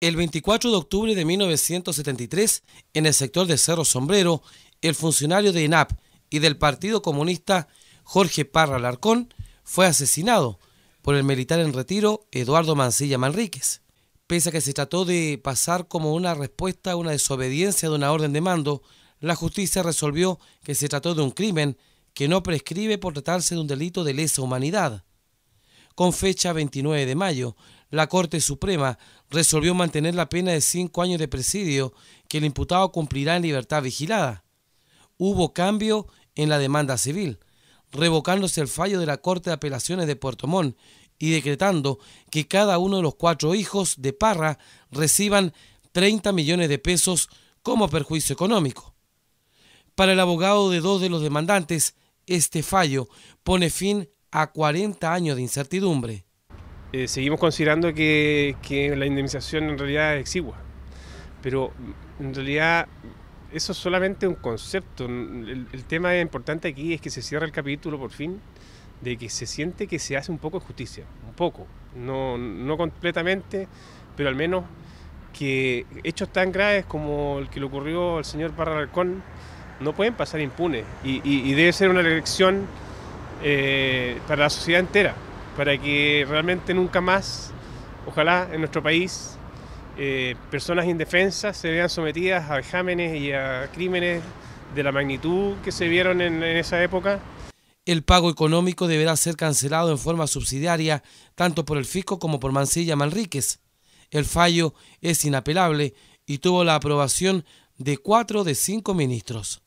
El 24 de octubre de 1973, en el sector de Cerro Sombrero, el funcionario de INAP y del Partido Comunista Jorge Parra Larcón fue asesinado por el militar en retiro Eduardo Mancilla Manríquez. Pese a que se trató de pasar como una respuesta a una desobediencia de una orden de mando, la justicia resolvió que se trató de un crimen que no prescribe por tratarse de un delito de lesa humanidad. Con fecha 29 de mayo, la Corte Suprema resolvió mantener la pena de cinco años de presidio que el imputado cumplirá en libertad vigilada. Hubo cambio en la demanda civil, revocándose el fallo de la Corte de Apelaciones de Puerto Montt y decretando que cada uno de los cuatro hijos de Parra reciban 30 millones de pesos como perjuicio económico. Para el abogado de dos de los demandantes, este fallo pone fin a 40 años de incertidumbre. Eh, seguimos considerando que, la indemnización en realidad es exigua. Pero en realidad eso es solamente un concepto. El, tema importante aquí es que se cierra el capítulo por fin de que se siente que se hace un poco de justicia, un poco, no, no completamente, pero al menos que hechos tan graves como el que le ocurrió al señor Parra no pueden pasar impunes y, debe ser una elección eh, para la sociedad entera para que realmente nunca más, ojalá en nuestro país, eh, personas indefensas se vean sometidas a vejámenes y a crímenes de la magnitud que se vieron en, en esa época. El pago económico deberá ser cancelado en forma subsidiaria, tanto por el fisco como por Mancilla Manríquez. El fallo es inapelable y tuvo la aprobación de cuatro de cinco ministros.